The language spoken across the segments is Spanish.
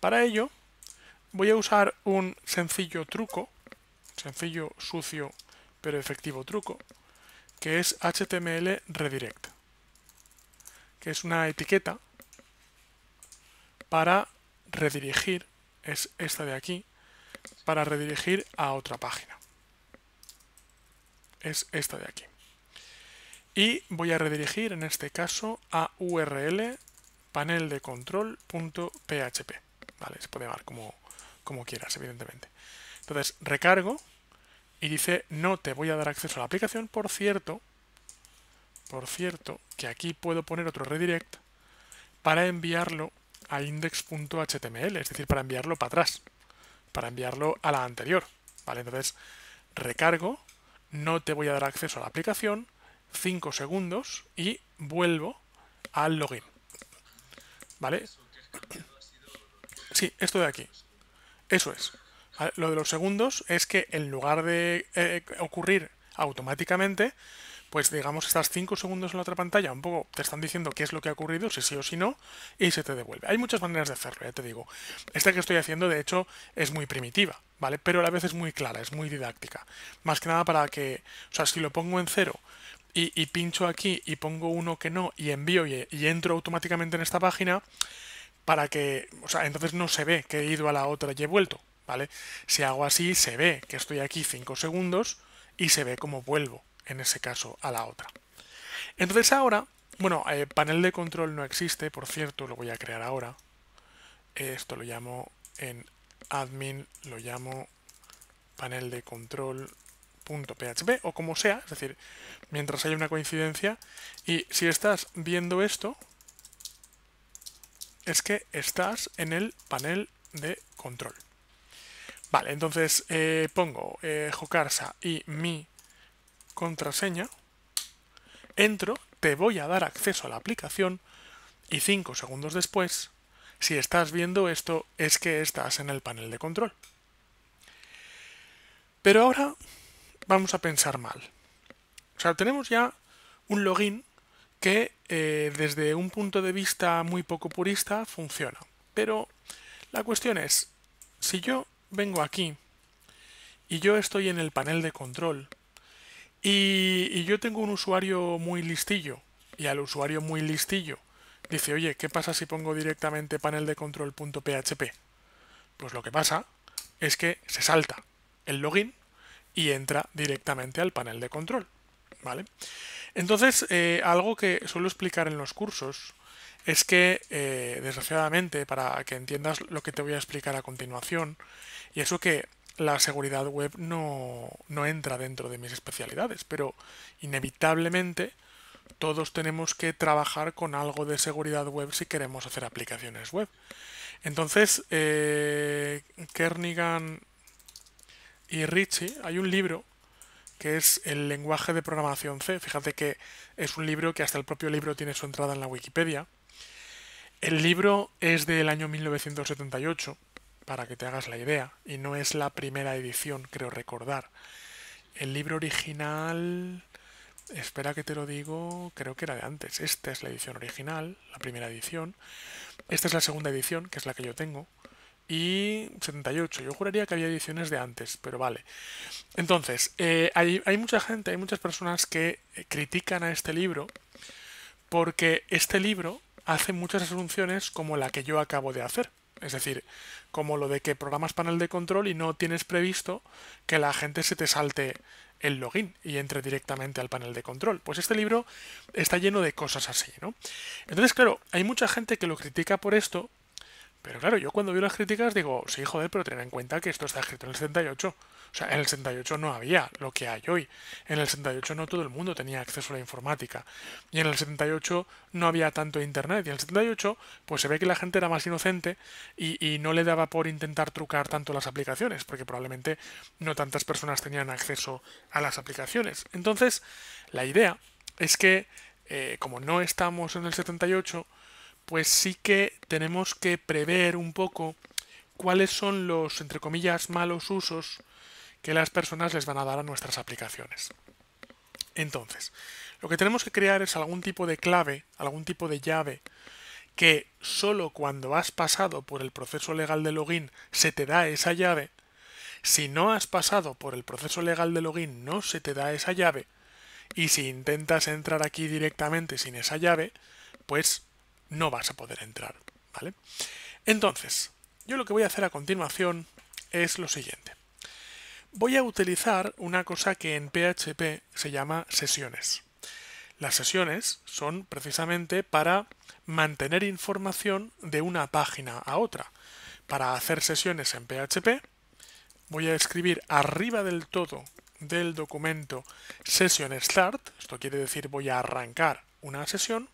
Para ello voy a usar un sencillo truco, sencillo, sucio, pero efectivo truco, que es HTML redirect, que es una etiqueta para redirigir, es esta de aquí, para redirigir a otra página. Es esta de aquí. Y voy a redirigir en este caso a url panel de ¿vale? Se puede llamar como, quieras, evidentemente. Entonces, recargo y dice, no te voy a dar acceso a la aplicación, por cierto, por cierto, que aquí puedo poner otro redirect para enviarlo a index.html, es decir, para enviarlo para atrás, para enviarlo a la anterior, ¿vale? Entonces, recargo, no te voy a dar acceso a la aplicación, 5 segundos y vuelvo al login, ¿vale? Sí, esto de aquí. Eso es. Ah, lo de los segundos es que en lugar de eh, ocurrir automáticamente, pues digamos estas 5 segundos en la otra pantalla, un poco te están diciendo qué es lo que ha ocurrido, si sí o si no, y se te devuelve. Hay muchas maneras de hacerlo, ya te digo. Esta que estoy haciendo, de hecho, es muy primitiva, ¿vale? Pero a la vez es muy clara, es muy didáctica. Más que nada para que, o sea, si lo pongo en cero y, pincho aquí y pongo uno que no y envío y entro automáticamente en esta página, para que, o sea, entonces no se ve que he ido a la otra y he vuelto, ¿vale? Si hago así, se ve que estoy aquí 5 segundos y se ve cómo vuelvo, en ese caso, a la otra. Entonces ahora, bueno, eh, panel de control no existe, por cierto, lo voy a crear ahora. Esto lo llamo en admin, lo llamo panel de control o como sea, es decir, mientras haya una coincidencia. Y si estás viendo esto, es que estás en el panel de control. Vale, entonces eh, pongo eh, Jocarsa y mi contraseña. Entro, te voy a dar acceso a la aplicación y 5 segundos después, si estás viendo esto, es que estás en el panel de control. Pero ahora vamos a pensar mal. O sea, tenemos ya un login que eh, desde un punto de vista muy poco purista funciona. Pero la cuestión es, si yo vengo aquí y yo estoy en el panel de control y, y yo tengo un usuario muy listillo y al usuario muy listillo dice, oye, ¿qué pasa si pongo directamente panel de control.php? Pues lo que pasa es que se salta el login y entra directamente al panel de control. ¿Vale? Entonces, eh, algo que suelo explicar en los cursos es que, eh, desgraciadamente, para que entiendas lo que te voy a explicar a continuación, y eso que la seguridad web no, entra dentro de mis especialidades, pero inevitablemente todos tenemos que trabajar con algo de seguridad web si queremos hacer aplicaciones web. Entonces, eh, Kernigan y Ritchie, hay un libro que es el lenguaje de programación C. Fíjate que es un libro que hasta el propio libro tiene su entrada en la Wikipedia. El libro es del año 1978, para que te hagas la idea, y no es la primera edición, creo recordar. El libro original... Espera que te lo digo, creo que era de antes. Esta es la edición original, la primera edición. Esta es la segunda edición, que es la que yo tengo y 78. Yo juraría que había ediciones de antes, pero vale. Entonces, eh, hay, hay, mucha gente, hay muchas personas que eh, critican a este libro porque este libro hace muchas asunciones como la que yo acabo de hacer. Es decir, como lo de que programas panel de control y no tienes previsto que la gente se te salte el login y entre directamente al panel de control. Pues este libro está lleno de cosas así, ¿no? Entonces, claro, hay mucha gente que lo critica por esto, pero claro, yo cuando veo las críticas digo, sí, joder, pero ten en cuenta que esto está escrito en el 78. O sea, en el 78 no había lo que hay hoy. En el 68 no todo el mundo tenía acceso a la informática. Y en el 78 no había tanto internet. Y en el 78, pues se ve que la gente era más inocente y, no le daba por intentar trucar tanto las aplicaciones, porque probablemente no tantas personas tenían acceso a las aplicaciones. Entonces, la idea es que, eh, como no estamos en el 78, pues sí que tenemos que prever un poco cuáles son los, entre comillas, malos usos que las personas les van a dar a nuestras aplicaciones. Entonces, lo que tenemos que crear es algún tipo de clave, algún tipo de llave, que solo cuando has pasado por el proceso legal de login se te da esa llave. Si no has pasado por el proceso legal de login no se te da esa llave. Y si intentas entrar aquí directamente sin esa llave, pues no vas a poder entrar, ¿vale? Entonces, yo lo que voy a hacer a continuación es lo siguiente. Voy a utilizar una cosa que en PHP se llama sesiones. Las sesiones son precisamente para mantener información de una página a otra. Para hacer sesiones en PHP, voy a escribir arriba del todo del documento session start, esto quiere decir voy a arrancar una sesión,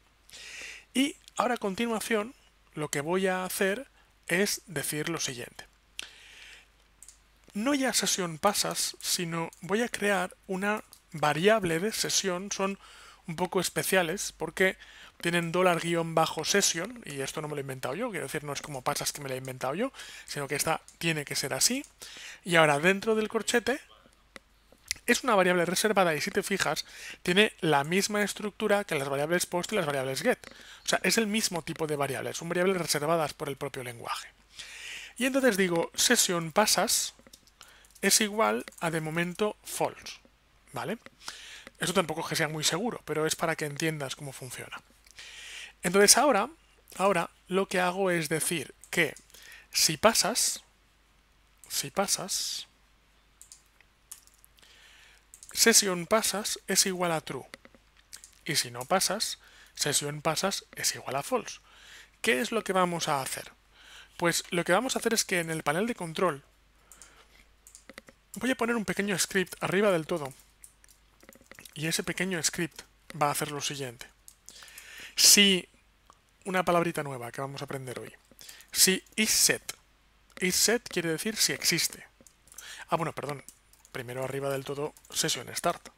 y Ahora a continuación lo que voy a hacer es decir lo siguiente. No ya sesión pasas, sino voy a crear una variable de sesión, son un poco especiales porque tienen dólar guión bajo sesión y esto no me lo he inventado yo, quiero decir no es como pasas que me lo he inventado yo, sino que esta tiene que ser así. Y ahora dentro del corchete es una variable reservada y si te fijas, tiene la misma estructura que las variables post y las variables get. O sea, es el mismo tipo de variables, son variables reservadas por el propio lenguaje. Y entonces digo, sesión pasas es igual a de momento false. ¿Vale? Eso tampoco es que sea muy seguro, pero es para que entiendas cómo funciona. Entonces ahora, ahora lo que hago es decir que si pasas, si pasas, sesión pasas es igual a true. Y si no pasas, sesión pasas es igual a false. ¿Qué es lo que vamos a hacer? Pues lo que vamos a hacer es que en el panel de control voy a poner un pequeño script arriba del todo. Y ese pequeño script va a hacer lo siguiente. Si una palabrita nueva que vamos a aprender hoy. Si is set. Is set quiere decir si existe. Ah, bueno, perdón primero arriba del todo sesión start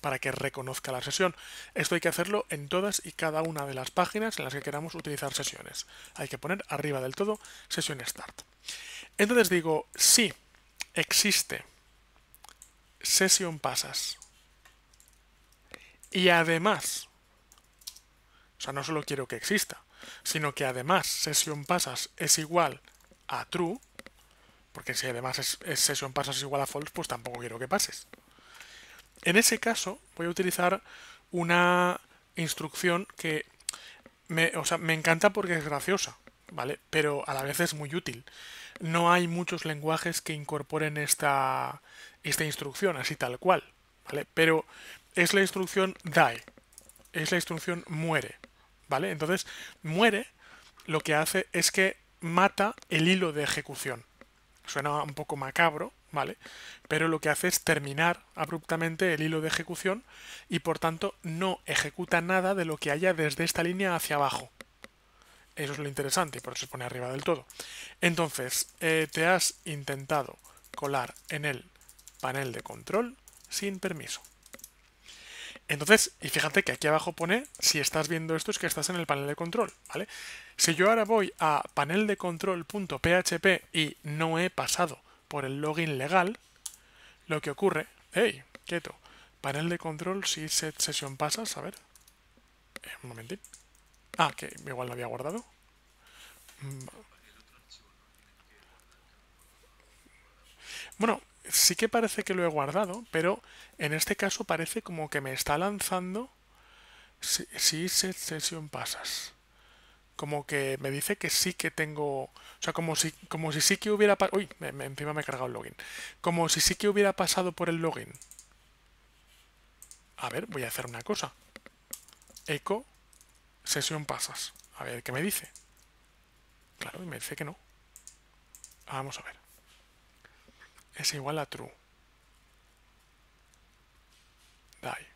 para que reconozca la sesión. Esto hay que hacerlo en todas y cada una de las páginas en las que queramos utilizar sesiones. Hay que poner arriba del todo sesión start. Entonces digo, si existe sesión pasas y además, o sea, no solo quiero que exista, sino que además sesión pasas es igual a true, porque si además es, es session pasas igual a false, pues tampoco quiero que pases. En ese caso, voy a utilizar una instrucción que me, encanta porque es graciosa, ¿vale? Pero a la vez es muy útil. No hay muchos lenguajes que incorporen esta, esta instrucción, así tal cual, ¿vale? Pero es la instrucción die, es la instrucción muere, ¿vale? Entonces, muere lo que hace es que mata el hilo de ejecución suena un poco macabro, ¿vale? Pero lo que hace es terminar abruptamente el hilo de ejecución y por tanto no ejecuta nada de lo que haya desde esta línea hacia abajo. Eso es lo interesante y por eso se pone arriba del todo. Entonces, eh, te has intentado colar en el panel de control sin permiso. Entonces, y fíjate que aquí abajo pone, si estás viendo esto es que estás en el panel de control, ¿vale? Si yo ahora voy a panel de y no he pasado por el login legal, lo que ocurre, hey, quieto, panel de control, si set sesión pasas, a ver, eh, un momentito, ah, que igual lo había guardado, mm. bueno, sí que parece que lo he guardado, pero en este caso parece como que me está lanzando si, si session pasas. Como que me dice que sí que tengo... O sea, como si, como si sí que hubiera... Uy, encima me he cargado el login. Como si sí que hubiera pasado por el login. A ver, voy a hacer una cosa. echo sesión pasas. A ver qué me dice. Claro, me dice que no. Vamos a ver es igual a true. Die.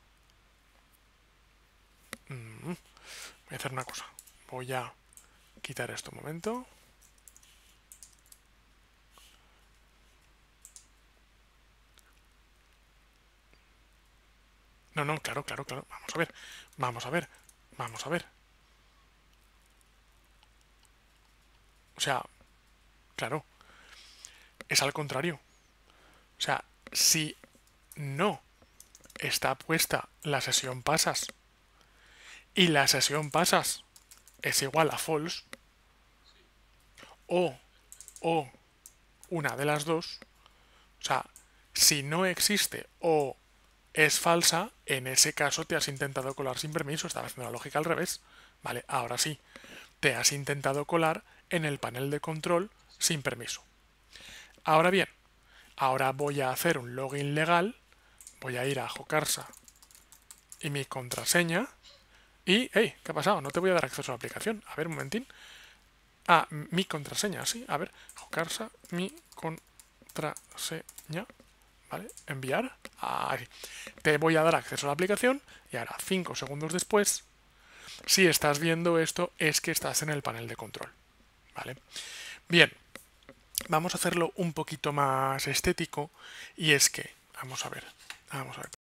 Mm-hmm. Voy a hacer una cosa. Voy a quitar esto un momento. No, no, claro, claro, claro. Vamos a ver. Vamos a ver. Vamos a ver. O sea, claro. Es al contrario. O sea, si no está puesta la sesión pasas y la sesión pasas es igual a false o, o una de las dos, o sea, si no existe o es falsa, en ese caso te has intentado colar sin permiso, estaba haciendo la lógica al revés, ¿vale? Ahora sí, te has intentado colar en el panel de control sin permiso. Ahora bien, Ahora voy a hacer un login legal, voy a ir a Jocarsa y mi contraseña. Y, hey, ¿qué ha pasado? No te voy a dar acceso a la aplicación. A ver, un momentín. Ah, mi contraseña, sí. A ver, Jocarsa, mi contraseña. ¿Vale? Enviar. Ahí. Te voy a dar acceso a la aplicación y ahora, 5 segundos después, si estás viendo esto, es que estás en el panel de control. ¿Vale? Bien vamos a hacerlo un poquito más estético y es que, vamos a ver, vamos a ver.